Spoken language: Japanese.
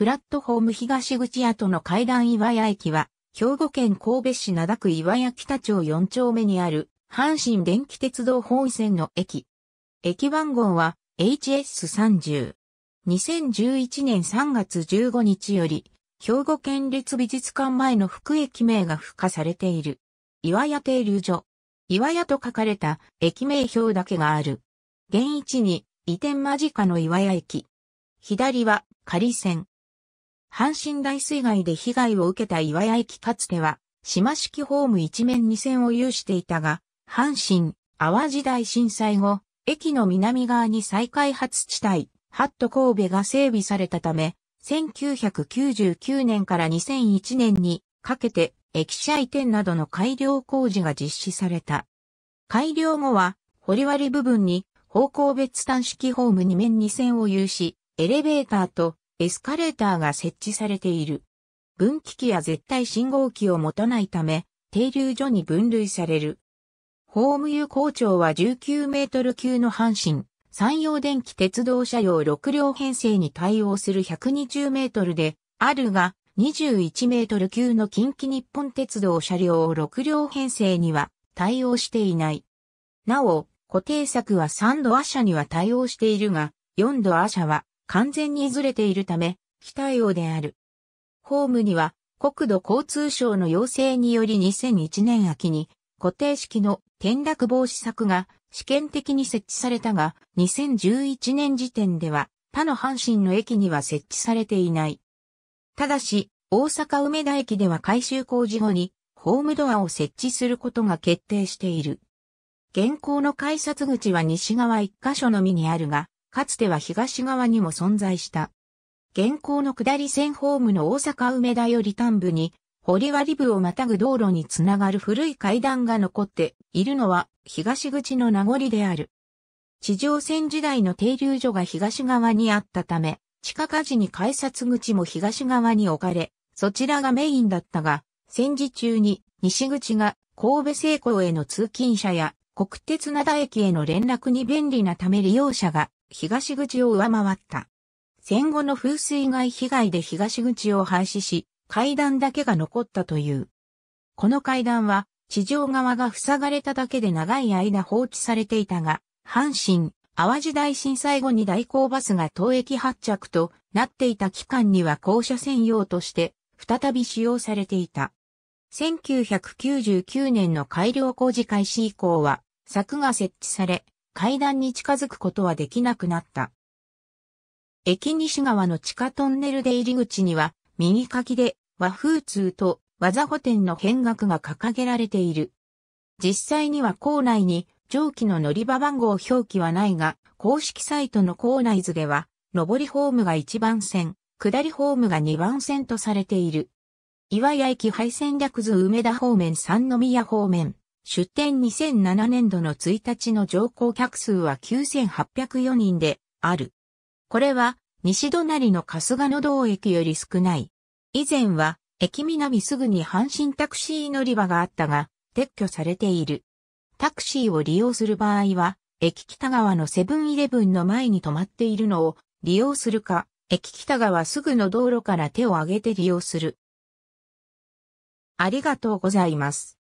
プラットホーム東口跡の階段岩屋駅は、兵庫県神戸市灘区岩屋北町4丁目にある、阪神電気鉄道本線の駅。駅番号は HS30。2011年3月15日より、兵庫県立美術館前の副駅名が付加されている。岩屋停留所。岩屋と書かれた駅名表だけがある。現位置に移転間近の岩屋駅。左は仮線。阪神大水害で被害を受けた岩屋駅かつては、島式ホーム一面二線を有していたが、阪神、淡路大震災後、駅の南側に再開発地帯、ハット神戸が整備されたため、1999年から2001年にかけて駅舎移転などの改良工事が実施された。改良後は、堀割部分に方向別端式ホーム二面二線を有し、エレベーターとエスカレーターが設置されている。分岐器や絶対信号機を持たないため、停留所に分類される。ホーム油。校長は19メートル級の阪神、山陽電気鉄道車両6両編成に対応する120メートルで、あるが、21メートル級の近畿日本鉄道車両を6両編成には対応していない。なお、固定策は3度ア車には対応しているが、4度ア車は完全にずれているため、非対応である。ホームには、国土交通省の要請により2001年秋に、固定式の転落防止策が試験的に設置されたが、2011年時点では、他の阪神の駅には設置されていない。ただし、大阪梅田駅では改修工事後に、ホームドアを設置することが決定している。現行の改札口は西側1カ所のみにあるが、かつては東側にも存在した。現行の下り線ホームの大阪梅田より端部に、堀割部をまたぐ道路につながる古い階段が残っているのは東口の名残である。地上線時代の停留所が東側にあったため、地下火事に改札口も東側に置かれ、そちらがメインだったが、戦時中に西口が神戸成功への通勤者や国鉄灘駅への連絡に便利なため利用者が東口を上回った。戦後の風水害被害で東口を廃止し、階段だけが残ったという。この階段は、地上側が塞がれただけで長い間放置されていたが、阪神、淡路大震災後に代行バスが当駅発着となっていた期間には校舎専用として再び使用されていた。1999年の改良工事開始以降は柵が設置され、階段に近づくことはできなくなった。駅西側の地下トンネルで入り口には、右書きで和風通と技補填の見学が掲げられている。実際には校内に上記の乗り場番号表記はないが、公式サイトの校内図では、上りホームが1番線、下りホームが2番線とされている。岩屋駅廃線略図梅田方面三宮方面、出店2007年度の1日の乗降客数は9804人である。これは西隣の春日野道駅より少ない。以前は駅南すぐに阪神タクシー乗り場があったが撤去されている。タクシーを利用する場合は駅北側のセブンイレブンの前に止まっているのを利用するか、駅北側すぐの道路から手を挙げて利用する。ありがとうございます。